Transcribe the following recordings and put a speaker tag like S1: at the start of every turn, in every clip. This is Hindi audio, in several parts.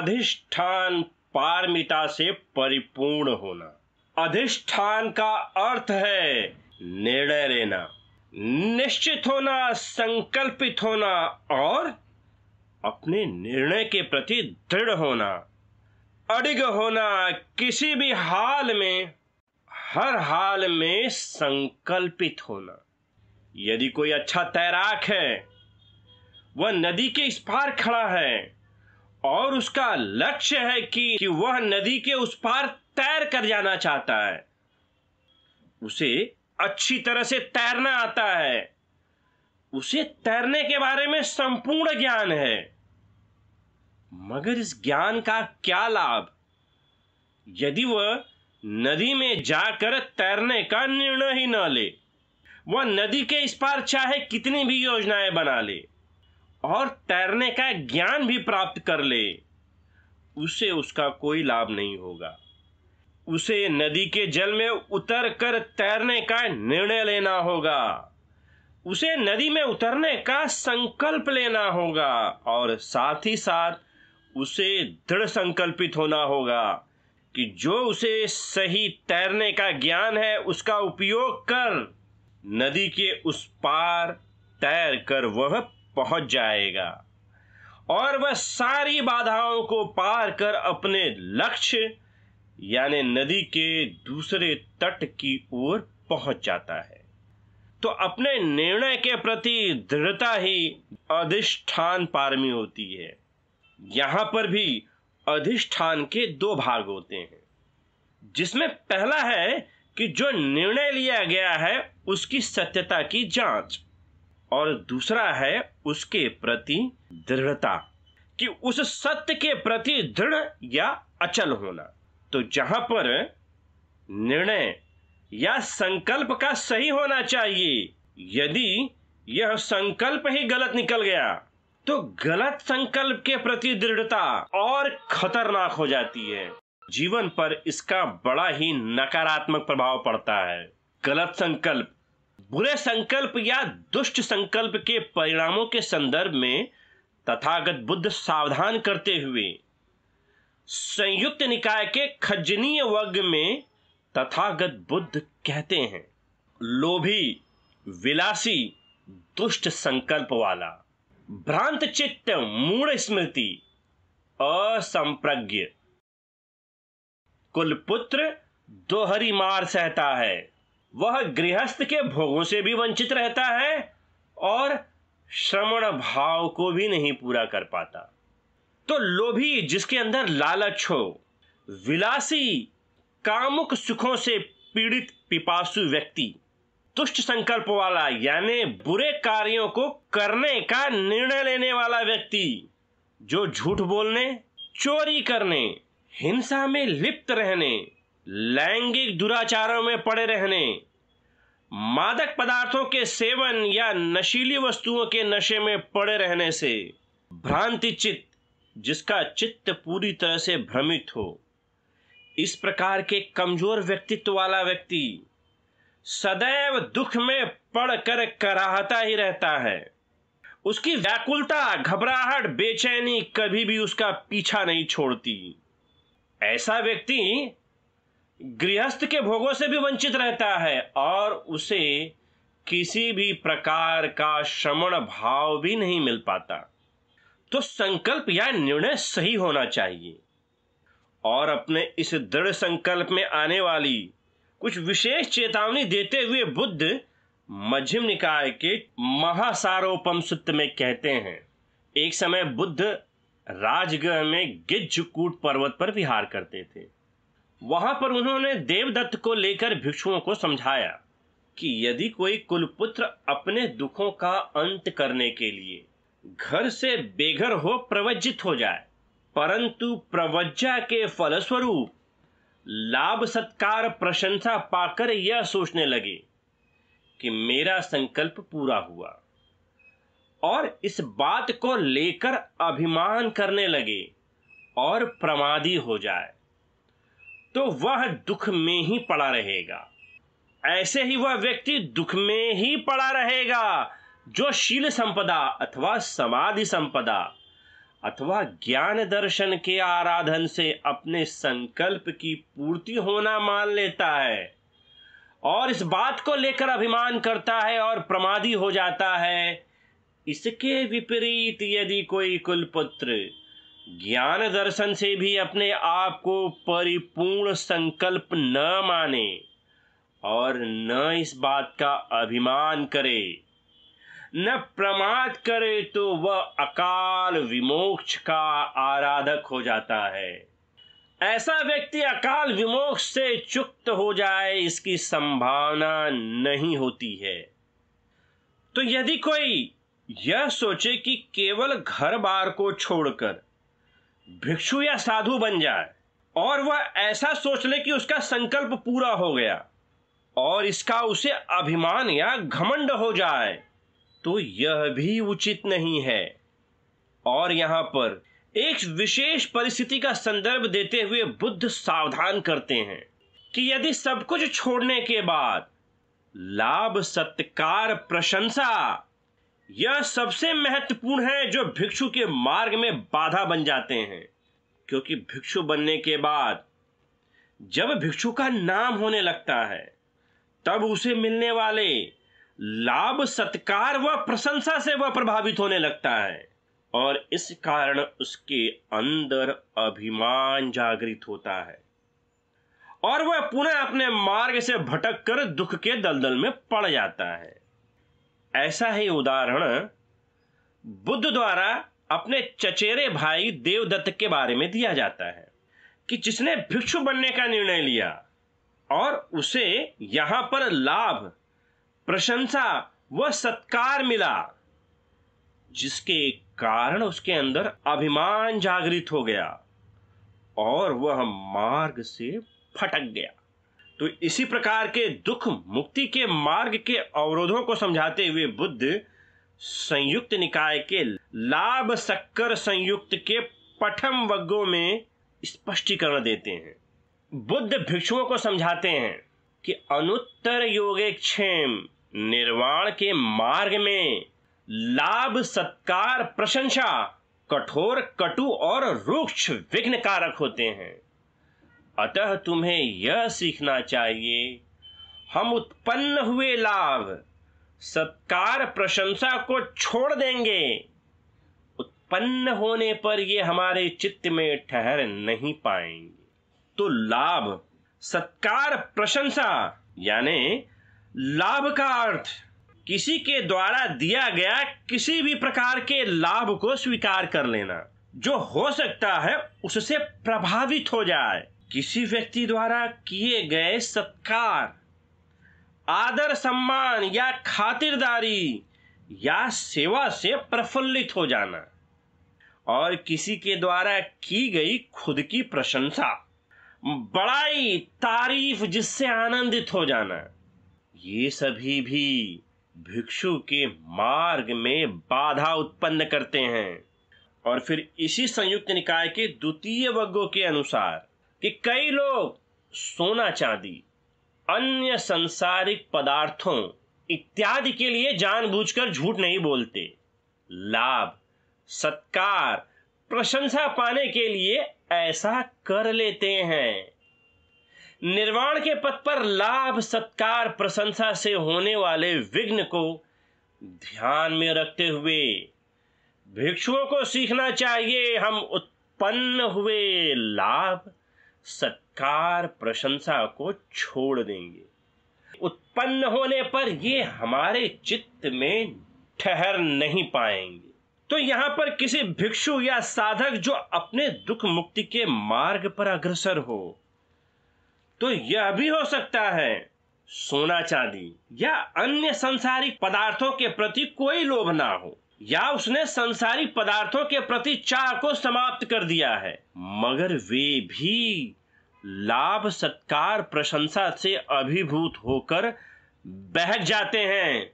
S1: अधिष्ठान पारमिता से परिपूर्ण होना अधिष्ठान का अर्थ है निर्णय लेना निश्चित होना संकल्पित होना और अपने निर्णय के प्रति दृढ़ होना अडिग होना किसी भी हाल में हर हाल में संकल्पित होना यदि कोई अच्छा तैराक है वह नदी के इस पार खड़ा है और उसका लक्ष्य है कि, कि वह नदी के उस पार तैर कर जाना चाहता है उसे अच्छी तरह से तैरना आता है उसे तैरने के बारे में संपूर्ण ज्ञान है मगर इस ज्ञान का क्या लाभ यदि वह नदी में जाकर तैरने का निर्णय ही न ले वह नदी के इस पार चाहे कितनी भी योजनाएं बना ले और तैरने का ज्ञान भी प्राप्त कर ले उसे उसका कोई लाभ नहीं होगा उसे नदी के जल में उतर कर तैरने का निर्णय लेना होगा उसे नदी में उतरने का संकल्प लेना होगा और साथ ही साथ उसे दृढ़ संकल्पित होना होगा कि जो उसे सही तैरने का ज्ञान है उसका उपयोग कर नदी के उस पार तैर कर वह पहुंच जाएगा और वह सारी बाधाओं को पार कर अपने लक्ष्य यानी नदी के दूसरे तट की ओर पहुंच जाता है तो अपने निर्णय के प्रति दृढ़ता ही अधिष्ठान पारमी होती है यहां पर भी अधिष्ठान के दो भाग होते हैं जिसमें पहला है कि जो निर्णय लिया गया है उसकी सत्यता की जांच और दूसरा है उसके प्रति दृढ़ता कि उस सत्य के प्रति दृढ़ या अचल होना तो जहां पर निर्णय या संकल्प का सही होना चाहिए यदि यह संकल्प ही गलत निकल गया तो गलत संकल्प के प्रति दृढ़ता और खतरनाक हो जाती है जीवन पर इसका बड़ा ही नकारात्मक प्रभाव पड़ता है गलत संकल्प बुरे संकल्प या दुष्ट संकल्प के परिणामों के संदर्भ में तथागत बुद्ध सावधान करते हुए संयुक्त निकाय के खजनीय वर्ग में तथागत बुद्ध कहते हैं लोभी विलासी दुष्ट संकल्प वाला भ्रांत चित्त मूढ़ स्मृति असंप्रज्ञ कुलपुत्र दोहरी मार सहता है वह गृहस्थ के भोगों से भी वंचित रहता है और श्रमण भाव को भी नहीं पूरा कर पाता तो लोभी जिसके अंदर लालच हो विलासी कामुक सुखों से पीड़ित पिपासु व्यक्ति तुष्ट संकल्प वाला यानी बुरे कार्यों को करने का निर्णय लेने वाला व्यक्ति जो झूठ बोलने चोरी करने हिंसा में लिप्त रहने लैंगिक दुराचारों में पड़े रहने मादक पदार्थों के सेवन या नशीली वस्तुओं के नशे में पड़े रहने से भ्रांति चित्त जिसका चित्त पूरी तरह से भ्रमित हो इस प्रकार के कमजोर व्यक्तित्व वाला व्यक्ति सदैव दुख में पड़कर कराहता ही रहता है उसकी व्याकुलता घबराहट बेचैनी कभी भी उसका पीछा नहीं छोड़ती ऐसा व्यक्ति गृहस्थ के भोगों से भी वंचित रहता है और उसे किसी भी प्रकार का श्रमण भाव भी नहीं मिल पाता तो संकल्प या निर्णय सही होना चाहिए और अपने इस दृढ़ संकल्प में आने वाली कुछ विशेष चेतावनी देते हुए बुद्ध मझिम निकाय के महासारोपम सूत्र में कहते हैं एक समय बुद्ध राजगृह में गिज्जकूट पर्वत पर विहार करते थे वहां पर उन्होंने देवदत्त को लेकर भिक्षुओं को समझाया कि यदि कोई कुलपुत्र अपने दुखों का अंत करने के लिए घर से बेघर हो प्रवज्जित हो जाए परंतु प्रवज्जा के फलस्वरूप लाभ सत्कार प्रशंसा पाकर यह सोचने लगे कि मेरा संकल्प पूरा हुआ और इस बात को लेकर अभिमान करने लगे और प्रमादी हो जाए तो वह दुख में ही पड़ा रहेगा ऐसे ही वह व्यक्ति दुख में ही पड़ा रहेगा जो शील संपदा अथवा समाधि संपदा अथवा ज्ञान दर्शन के आराधन से अपने संकल्प की पूर्ति होना मान लेता है और इस बात को लेकर अभिमान करता है और प्रमादी हो जाता है इसके विपरीत यदि कोई कुलपुत्र ज्ञान दर्शन से भी अपने आप को परिपूर्ण संकल्प न माने और न इस बात का अभिमान करे न प्रमाद करे तो वह अकाल विमोक्ष का आराधक हो जाता है ऐसा व्यक्ति अकाल विमोक्ष से चुक्त हो जाए इसकी संभावना नहीं होती है तो यदि कोई यह सोचे कि केवल घर बार को छोड़कर भिक्षु या साधु बन जाए और वह ऐसा सोच ले कि उसका संकल्प पूरा हो गया और इसका उसे अभिमान या घमंड हो जाए तो यह भी उचित नहीं है और यहां पर एक विशेष परिस्थिति का संदर्भ देते हुए बुद्ध सावधान करते हैं कि यदि सब कुछ छोड़ने के बाद लाभ सत्कार प्रशंसा यह सबसे महत्वपूर्ण है जो भिक्षु के मार्ग में बाधा बन जाते हैं क्योंकि भिक्षु बनने के बाद जब भिक्षु का नाम होने लगता है तब उसे मिलने वाले लाभ सत्कार व प्रशंसा से वह प्रभावित होने लगता है और इस कारण उसके अंदर अभिमान जागृत होता है और वह पुनः अपने मार्ग से भटक कर दुख के दलदल में पड़ जाता है ऐसा ही उदाहरण बुद्ध द्वारा अपने चचेरे भाई देवदत्त के बारे में दिया जाता है कि जिसने भिक्षु बनने का निर्णय लिया और उसे यहां पर लाभ प्रशंसा व सत्कार मिला जिसके कारण उसके अंदर अभिमान जागृत हो गया और वह मार्ग से फटक गया तो इसी प्रकार के दुख मुक्ति के मार्ग के अवरोधों को समझाते हुए बुद्ध संयुक्त निकाय के लाभ सक्कर संयुक्त के पठम वर्गों में स्पष्टीकरण देते हैं बुद्ध भिक्षुओं को समझाते हैं कि अनुत्तर योगे क्षेम निर्वाण के मार्ग में लाभ सत्कार प्रशंसा कठोर कटु और रूक्ष विघ्न कारक होते हैं अतः तुम्हें यह सीखना चाहिए हम उत्पन्न हुए लाभ सत्कार प्रशंसा को छोड़ देंगे उत्पन्न होने पर ये हमारे चित्त में ठहर नहीं पाएंगे तो लाभ सत्कार प्रशंसा यानी लाभ का अर्थ किसी के द्वारा दिया गया किसी भी प्रकार के लाभ को स्वीकार कर लेना जो हो सकता है उससे प्रभावित हो जाए किसी व्यक्ति द्वारा किए गए सत्कार आदर सम्मान या खातिरदारी या सेवा से प्रफुल्लित हो जाना और किसी के द्वारा की गई खुद की प्रशंसा बड़ाई तारीफ जिससे आनंदित हो जाना ये सभी भी भिक्षु के मार्ग में बाधा उत्पन्न करते हैं और फिर इसी संयुक्त निकाय के द्वितीय वर्गों के अनुसार कि कई लोग सोना चांदी अन्य संसारिक पदार्थों इत्यादि के लिए जानबूझकर झूठ नहीं बोलते लाभ सत्कार प्रशंसा पाने के लिए ऐसा कर लेते हैं निर्वाण के पथ पर लाभ सत्कार प्रशंसा से होने वाले विघ्न को ध्यान में रखते हुए भिक्षुओं को सीखना चाहिए हम उत्पन्न हुए लाभ सत्कार प्रशंसा को छोड़ देंगे उत्पन्न होने पर ये हमारे चित्त में ठहर नहीं पाएंगे तो यहां पर किसी भिक्षु या साधक जो अपने दुख मुक्ति के मार्ग पर अग्रसर हो तो यह भी हो सकता है सोना चांदी या अन्य संसारिक पदार्थों के प्रति कोई लोभ ना हो या उसने संसारी पदार्थों के प्रति चाह को समाप्त कर दिया है मगर वे भी लाभ सत्कार प्रशंसा से अभिभूत होकर बहक जाते हैं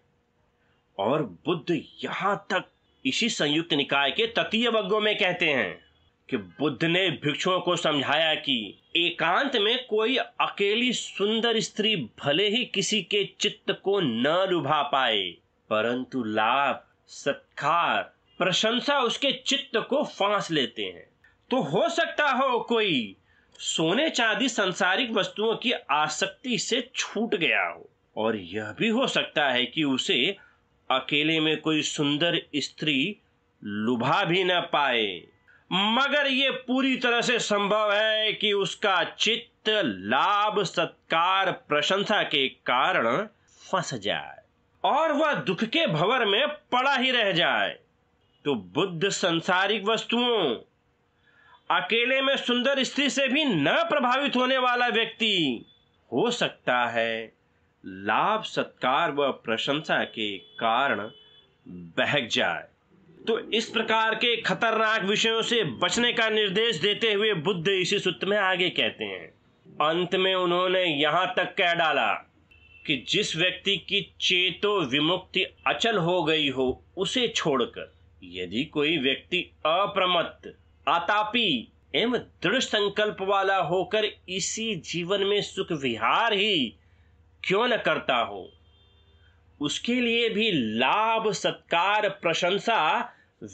S1: और बुद्ध यहां तक इसी संयुक्त निकाय के ततीय वर्गो में कहते हैं कि बुद्ध ने भिक्षुओं को समझाया कि एकांत में कोई अकेली सुंदर स्त्री भले ही किसी के चित्त को न लुभा पाए परंतु लाभ सत्कार प्रशंसा उसके चित्त को फांस लेते हैं तो हो सकता हो कोई सोने चांदी संसारिक वस्तुओं की आसक्ति से छूट गया हो और यह भी हो सकता है कि उसे अकेले में कोई सुंदर स्त्री लुभा भी न पाए मगर ये पूरी तरह से संभव है कि उसका चित्त लाभ सत्कार प्रशंसा के कारण फंस जाए और वह दुख के भवर में पड़ा ही रह जाए तो बुद्ध संसारिक वस्तुओं अकेले में सुंदर स्त्री से भी न प्रभावित होने वाला व्यक्ति हो सकता है लाभ सत्कार व प्रशंसा के कारण बहक जाए तो इस प्रकार के खतरनाक विषयों से बचने का निर्देश देते हुए बुद्ध इसी सूत्र में आगे कहते हैं अंत में उन्होंने यहां तक कह डाला कि जिस व्यक्ति की चेतो विमुक्ति अचल हो गई हो उसे छोड़कर यदि कोई व्यक्ति अप्रमत्त आतापी एवं दृढ़ संकल्प वाला होकर इसी जीवन में सुख विहार ही क्यों न करता हो उसके लिए भी लाभ सत्कार प्रशंसा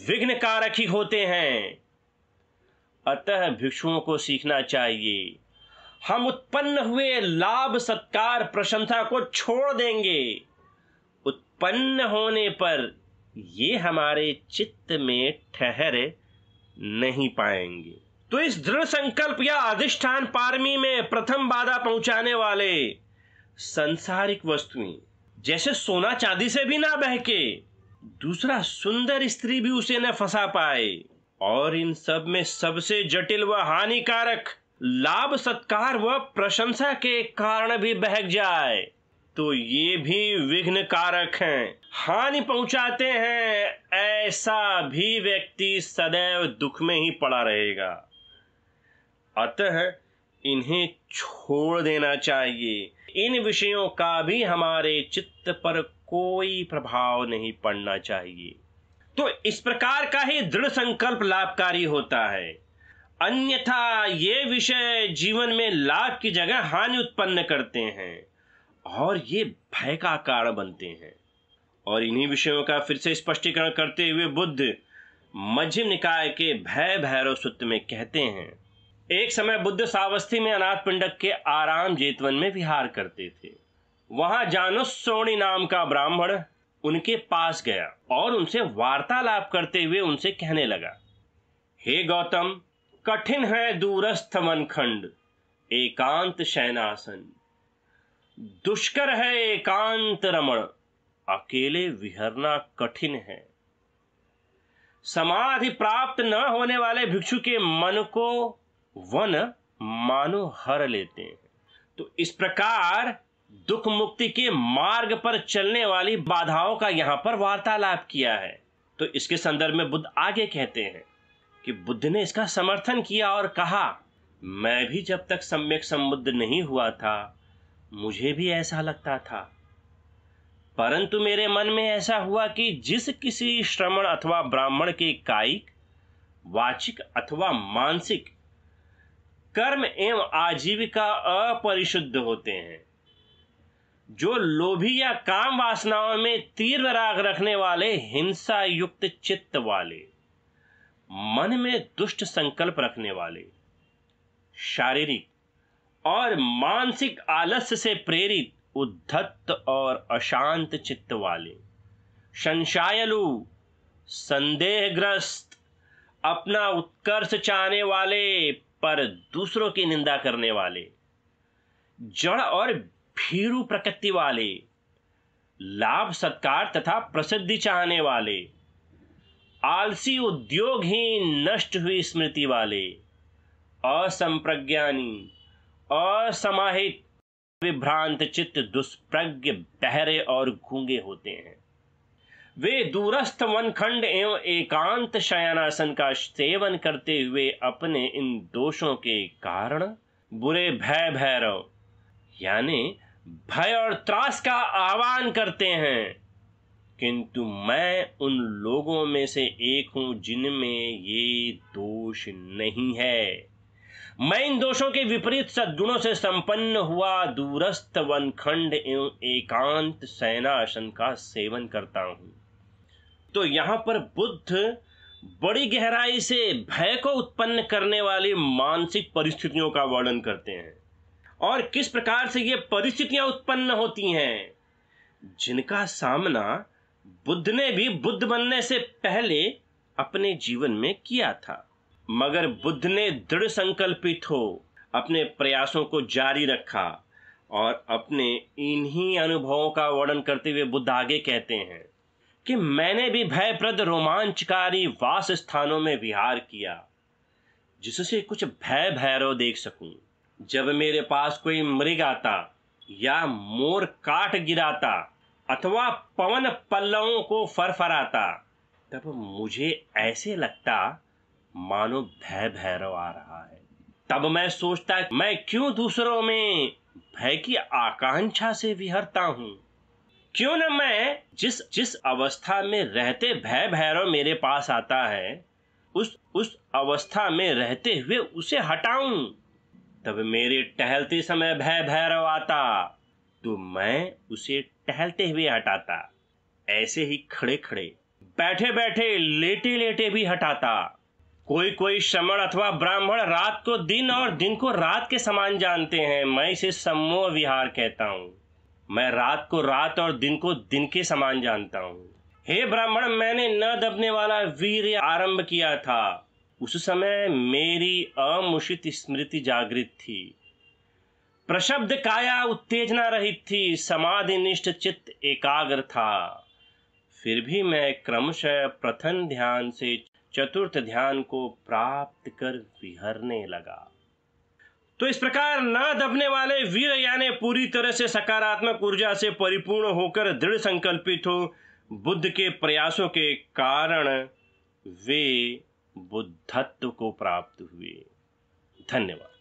S1: विघ्न कारक ही होते हैं अतः भिक्षुओं को सीखना चाहिए हम उत्पन्न हुए लाभ सत्कार प्रशंसा को छोड़ देंगे उत्पन्न होने पर ये हमारे चित्त में ठहर नहीं पाएंगे तो इस दृढ़ संकल्प या अधिष्ठान पारमी में प्रथम बाधा पहुंचाने वाले संसारिक वस्तुएं जैसे सोना चांदी से भी ना बहके दूसरा सुंदर स्त्री भी उसे न फंसा पाए और इन सब में सबसे जटिल व हानिकारक लाभ सत्कार व प्रशंसा के कारण भी बहक जाए तो ये भी विघ्न कारक हैं हानि पहुंचाते हैं ऐसा भी व्यक्ति सदैव दुख में ही पड़ा रहेगा अतः इन्हें छोड़ देना चाहिए इन विषयों का भी हमारे चित्त पर कोई प्रभाव नहीं पड़ना चाहिए तो इस प्रकार का ही दृढ़ संकल्प लाभकारी होता है अन्यथा ये विषय जीवन में लाभ की जगह हानि उत्पन्न करते हैं और ये भय का कारण बनते हैं और इन्हीं विषयों का फिर से स्पष्टीकरण करते हुए बुद्ध मध्यम निकाय के भय भैरव सूत्र में कहते हैं एक समय बुद्ध सावस्थी में अनाथ पिंडक के आराम जेतवन में विहार करते थे वहां जानुस्वणी नाम का ब्राह्मण उनके पास गया और उनसे वार्तालाप करते हुए उनसे कहने लगा हे गौतम कठिन है दूरस्थ मन खंड एकांत शयनासन दुष्कर है एकांत रमण अकेले विहरना कठिन है समाधि प्राप्त न होने वाले भिक्षु के मन को वन मानो हर लेते हैं तो इस प्रकार दुख मुक्ति के मार्ग पर चलने वाली बाधाओं का यहां पर वार्तालाप किया है तो इसके संदर्भ में बुद्ध आगे कहते हैं कि बुद्ध ने इसका समर्थन किया और कहा मैं भी जब तक सम्यक संबुद्ध नहीं हुआ था मुझे भी ऐसा लगता था परंतु मेरे मन में ऐसा हुआ कि जिस किसी श्रमण अथवा ब्राह्मण के कायिक वाचिक अथवा मानसिक कर्म एवं आजीविका अपरिशुद्ध होते हैं जो लोभी या काम वासनाओं में तीव्र राग रखने वाले हिंसा युक्त चित्त वाले मन में दुष्ट संकल्प रखने वाले शारीरिक और मानसिक आलस्य से प्रेरित उद्धत और अशांत चित्त वाले संशायलु संदेहग्रस्त अपना उत्कर्ष चाहने वाले पर दूसरों की निंदा करने वाले जड़ और भीरु प्रकृति वाले लाभ सत्कार तथा प्रसिद्धि चाहने वाले आलसी उद्योगहीन नष्ट हुई स्मृति वाले असंप्रज्ञानी असमाहित विभ्रांत चित्त दुष्प्रज्ञ बहरे और घूंगे होते हैं वे दूरस्थ वनखंड एवं एकांत शयनासन का सेवन करते हुए अपने इन दोषों के कारण बुरे भय भैरव यानी भय और त्रास का आह्वान करते हैं किंतु मैं उन लोगों में से एक हूं जिनमें ये दोष नहीं है मैं इन दोषों के विपरीत सद्गुणों से संपन्न हुआ दूरस्थ वन खंड एवं एकांत सेनासन का सेवन करता हूं तो यहां पर बुद्ध बड़ी गहराई से भय को उत्पन्न करने वाली मानसिक परिस्थितियों का वर्णन करते हैं और किस प्रकार से ये परिस्थितियां उत्पन्न होती हैं जिनका सामना बुद्ध ने भी बुद्ध बनने से पहले अपने जीवन में किया था मगर बुद्ध ने दृढ़ संकल्पित हो अपने प्रयासों को जारी रखा और अपने इन्हीं अनुभवों का वर्णन करते हुए बुद्ध आगे कहते हैं कि मैंने भी भयप्रद रोमांचकारी वास स्थानों में विहार किया जिससे कुछ भय भैरव देख सकूं जब मेरे पास कोई मृग आता या मोर काट गिराता अथवा पवन पल्लवों को फरफराता तब मुझे ऐसे लगता मानो भय भैरव आ रहा है तब मैं सोचता मैं क्यों दूसरों में भय की आकांक्षा से विहरता हूं क्यों न मैं जिस जिस अवस्था में रहते भय भैरव मेरे पास आता है उस उस अवस्था में रहते हुए उसे हटाऊं तब मेरे टहलते समय भय भैरव आता तो मैं उसे टहलते हुए हटाता ऐसे ही खड़े खड़े बैठे बैठे लेटे लेटे भी हटाता कोई कोई श्रमण अथवा ब्राह्मण रात को दिन और दिन को रात के समान जानते हैं मैं इसे सम्मोह विहार कहता हूँ मैं रात को रात और दिन को दिन के समान जानता हूँ हे ब्राह्मण मैंने न दबने वाला वीर आरंभ किया था उस समय मेरी अमुषित स्मृति जागृत थी प्रशब्द काया उत्तेजना रहित थी समाधि निष्ठ चित्त एकाग्र था फिर भी मैं क्रमशः प्रथम ध्यान से चतुर्थ ध्यान को प्राप्त कर विहरने लगा तो इस प्रकार न दबने वाले वीर यानी पूरी तरह से सकारात्मक ऊर्जा से परिपूर्ण होकर दृढ़ संकल्पित हो बुद्ध के प्रयासों के कारण वे बुद्धत्व को प्राप्त हुए धन्यवाद